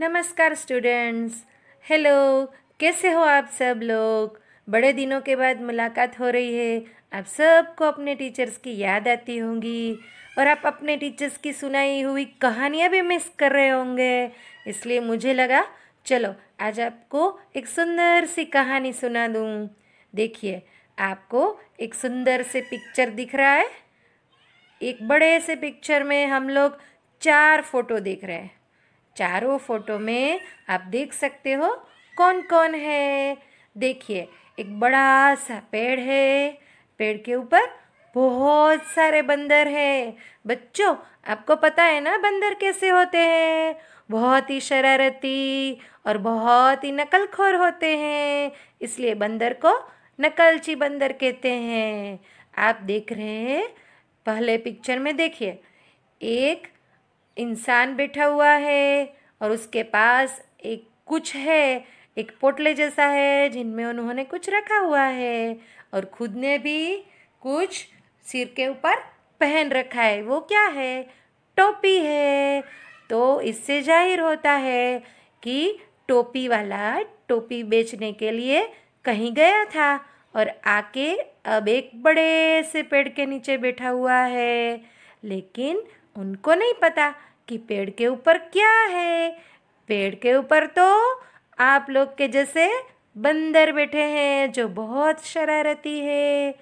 नमस्कार students hello कैसे हो आप सब लोग बड़े दिनों के बाद मुलाकात हो रही है आप सबको अपने टीचर्स की याद आती होंगी और आप अपने टीचर्स की सुनाई हुई कहानियाँ भी मिस कर रहे होंगे इसलिए मुझे लगा चलो आज आपको एक सुंदर सी कहानी सुना दूँ देखिए आपको एक सुंदर से पिक्चर दिख रहा है एक बड़े से पिक्चर में हम लोग चार फोटो देख रहे हैं चारों फोटो में आप देख सकते हो कौन कौन है देखिए एक बड़ा सा पेड़ है पेड़ के ऊपर बहुत सारे बंदर है बच्चों आपको पता है ना बंदर कैसे होते हैं बहुत ही शरारती और बहुत ही नकलखोर होते हैं इसलिए बंदर को नकलची बंदर कहते हैं आप देख रहे हैं पहले पिक्चर में देखिए एक इंसान बैठा हुआ है और उसके पास एक कुछ है एक पोटले जैसा है जिनमें उन्होंने कुछ रखा हुआ है और खुद ने भी कुछ सिर के ऊपर पहन रखा है वो क्या है टोपी है तो इससे जाहिर होता है कि टोपी वाला टोपी बेचने के लिए कहीं गया था और आके अब एक बड़े से पेड़ के नीचे बैठा हुआ है लेकिन उनको नहीं पता कि पेड़ के ऊपर क्या है पेड़ के ऊपर तो आप लोग के जैसे बंदर बैठे हैं जो बहुत शरारती है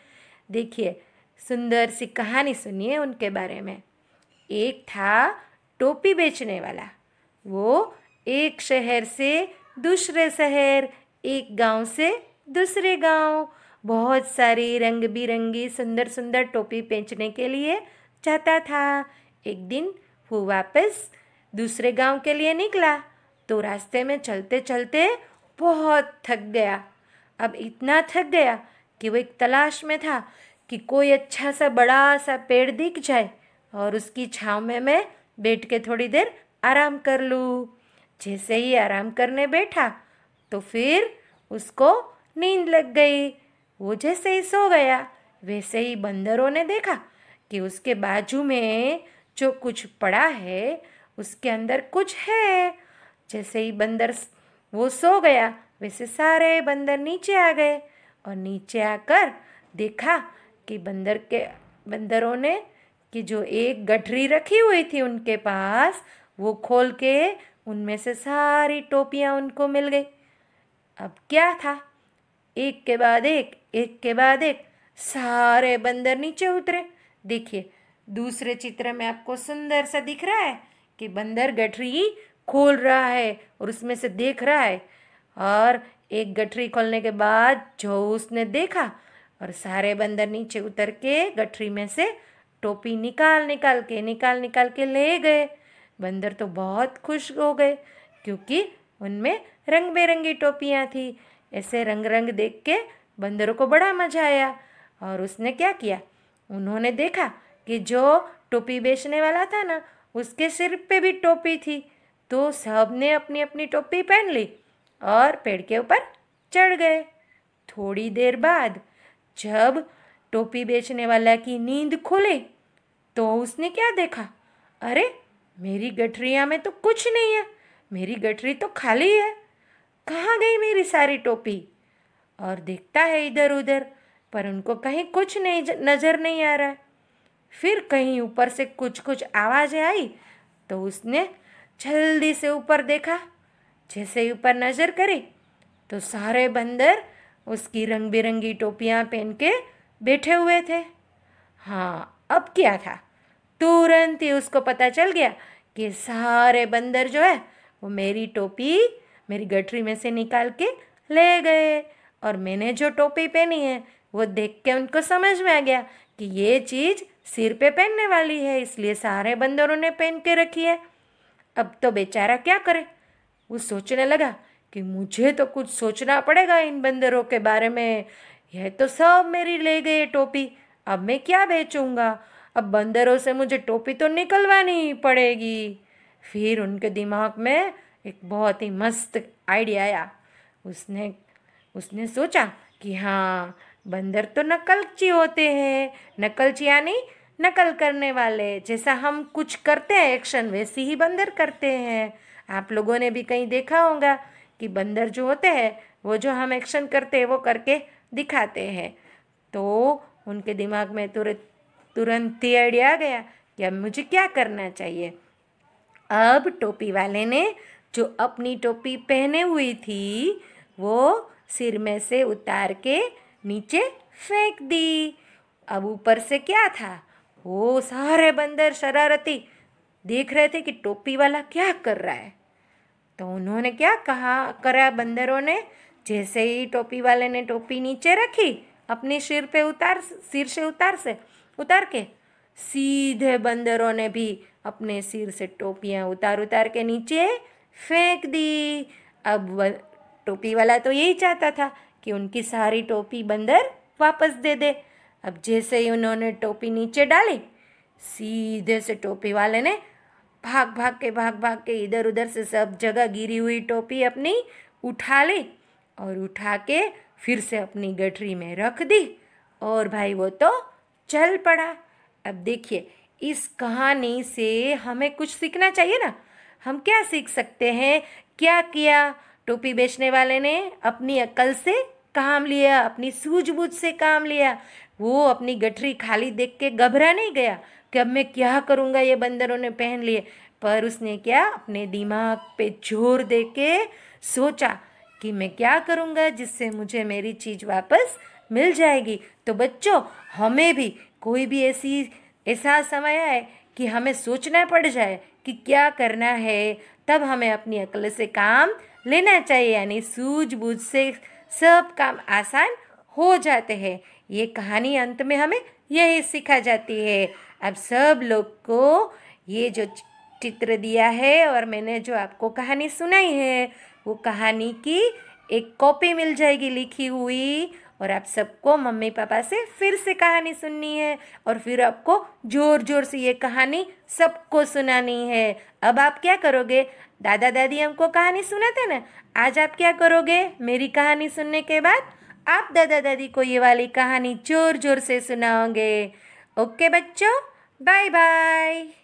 देखिए सुंदर सी कहानी सुनिए उनके बारे में एक था टोपी बेचने वाला वो एक शहर से दूसरे शहर एक गांव से दूसरे गांव बहुत सारी रंग बिरंगी सुंदर सुंदर टोपी बेचने के लिए जाता था एक दिन वो वापस दूसरे गांव के लिए निकला तो रास्ते में चलते चलते बहुत थक गया अब इतना थक गया कि वो एक तलाश में था कि कोई अच्छा सा बड़ा सा पेड़ दिख जाए और उसकी छाँव में मैं बैठ के थोड़ी देर आराम कर लूँ जैसे ही आराम करने बैठा तो फिर उसको नींद लग गई वो जैसे ही सो गया वैसे ही बंदरों ने देखा कि उसके बाजू में जो कुछ पड़ा है उसके अंदर कुछ है जैसे ही बंदर वो सो गया वैसे सारे बंदर नीचे आ गए और नीचे आकर देखा कि बंदर के बंदरों ने कि जो एक गठरी रखी हुई थी उनके पास वो खोल के उनमें से सारी टोपियाँ उनको मिल गई अब क्या था एक के बाद एक एक के बाद एक सारे बंदर नीचे उतरे देखिए दूसरे चित्र में आपको सुंदर सा दिख रहा है कि बंदर गठरी खोल रहा है और उसमें से देख रहा है और एक गठरी खोलने के बाद जो उसने देखा और सारे बंदर नीचे उतर के गठरी में से टोपी निकाल निकाल के निकाल निकाल के ले गए बंदर तो बहुत खुश हो गए क्योंकि उनमें रंग बिरंगी टोपियाँ थी ऐसे रंग रंग देख के बंदरों को बड़ा मज़ा आया और उसने क्या किया उन्होंने देखा कि जो टोपी बेचने वाला था ना उसके सिर पे भी टोपी थी तो सब ने अपनी अपनी टोपी पहन ली और पेड़ के ऊपर चढ़ गए थोड़ी देर बाद जब टोपी बेचने वाला की नींद खुली तो उसने क्या देखा अरे मेरी गठरिया में तो कुछ नहीं है मेरी गठरी तो खाली है कहाँ गई मेरी सारी टोपी और देखता है इधर उधर पर उनको कहीं कुछ नहीं नज़र नहीं आ रहा है फिर कहीं ऊपर से कुछ कुछ आवाज़ें आई तो उसने जल्दी से ऊपर देखा जैसे ही ऊपर नज़र करी तो सारे बंदर उसकी रंग बिरंगी टोपियाँ पहन के बैठे हुए थे हाँ अब क्या था तुरंत ही उसको पता चल गया कि सारे बंदर जो है वो मेरी टोपी मेरी गठरी में से निकाल के ले गए और मैंने जो टोपी पहनी है वो देख के उनको समझ में आ गया कि ये चीज़ सिर पे पहनने वाली है इसलिए सारे बंदरों ने पहन के रखी है अब तो बेचारा क्या करे वो सोचने लगा कि मुझे तो कुछ सोचना पड़ेगा इन बंदरों के बारे में यह तो सब मेरी ले गए टोपी अब मैं क्या बेचूंगा अब बंदरों से मुझे टोपी तो निकलवानी पड़ेगी फिर उनके दिमाग में एक बहुत ही मस्त आइडिया आया उसने उसने सोचा कि हाँ बंदर तो नकलची होते हैं नकलची यानी नकल करने वाले जैसा हम कुछ करते हैं एक्शन वैसे ही बंदर करते हैं आप लोगों ने भी कहीं देखा होगा कि बंदर जो होते हैं वो जो हम एक्शन करते हैं वो करके दिखाते हैं तो उनके दिमाग में तुरंत तुरंत ही आइडिया आ गया कि अब मुझे क्या करना चाहिए अब टोपी वाले ने जो अपनी टोपी पहने हुई थी वो सिर में से उतार के नीचे फेंक दी अब ऊपर से क्या था वो सारे बंदर शरारती देख रहे थे कि टोपी वाला क्या कर रहा है तो उन्होंने क्या कहा करा बंदरों ने जैसे ही टोपी वाले ने टोपी नीचे रखी अपने सिर पे उतार सिर से उतार से उतार के सीधे बंदरों ने भी अपने सिर से टोपियाँ उतार उतार के नीचे फेंक दी अब टोपी वाला तो यही चाहता था कि उनकी सारी टोपी बंदर वापस दे दे अब जैसे ही उन्होंने टोपी नीचे डाली सीधे से टोपी वाले ने भाग भाग के भाग भाग के इधर उधर से सब जगह गिरी हुई टोपी अपनी उठा ली और उठा के फिर से अपनी गठरी में रख दी और भाई वो तो चल पड़ा अब देखिए इस कहानी से हमें कुछ सीखना चाहिए ना हम क्या सीख सकते हैं क्या किया टोपी बेचने वाले ने अपनी अकल से काम लिया अपनी सूझबूझ से काम लिया वो अपनी गठरी खाली देख के घबरा नहीं गया कि अब मैं क्या करूँगा ये बंदरों ने पहन लिए पर उसने क्या अपने दिमाग पे जोर दे के सोचा कि मैं क्या करूँगा जिससे मुझे मेरी चीज़ वापस मिल जाएगी तो बच्चों हमें भी कोई भी ऐसी ऐसा समय आए कि हमें सोचना पड़ जाए कि क्या करना है तब हमें अपनी अकल से काम लेना चाहिए यानी सूझबूझ से सब काम आसान हो जाते हैं ये कहानी अंत में हमें यही सिखा जाती है अब सब लोग को ये जो चित्र दिया है और मैंने जो आपको कहानी सुनाई है वो कहानी की एक कॉपी मिल जाएगी लिखी हुई और आप सबको मम्मी पापा से फिर से कहानी सुननी है और फिर आपको ज़ोर ज़ोर से ये कहानी सबको सुनानी है अब आप क्या करोगे दादा दादी हमको कहानी सुनाते ना आज आप क्या करोगे मेरी कहानी सुनने के बाद आप दादा दादी को ये वाली कहानी ज़ोर ज़ोर से सुनाओगे ओके बच्चों बाय बाय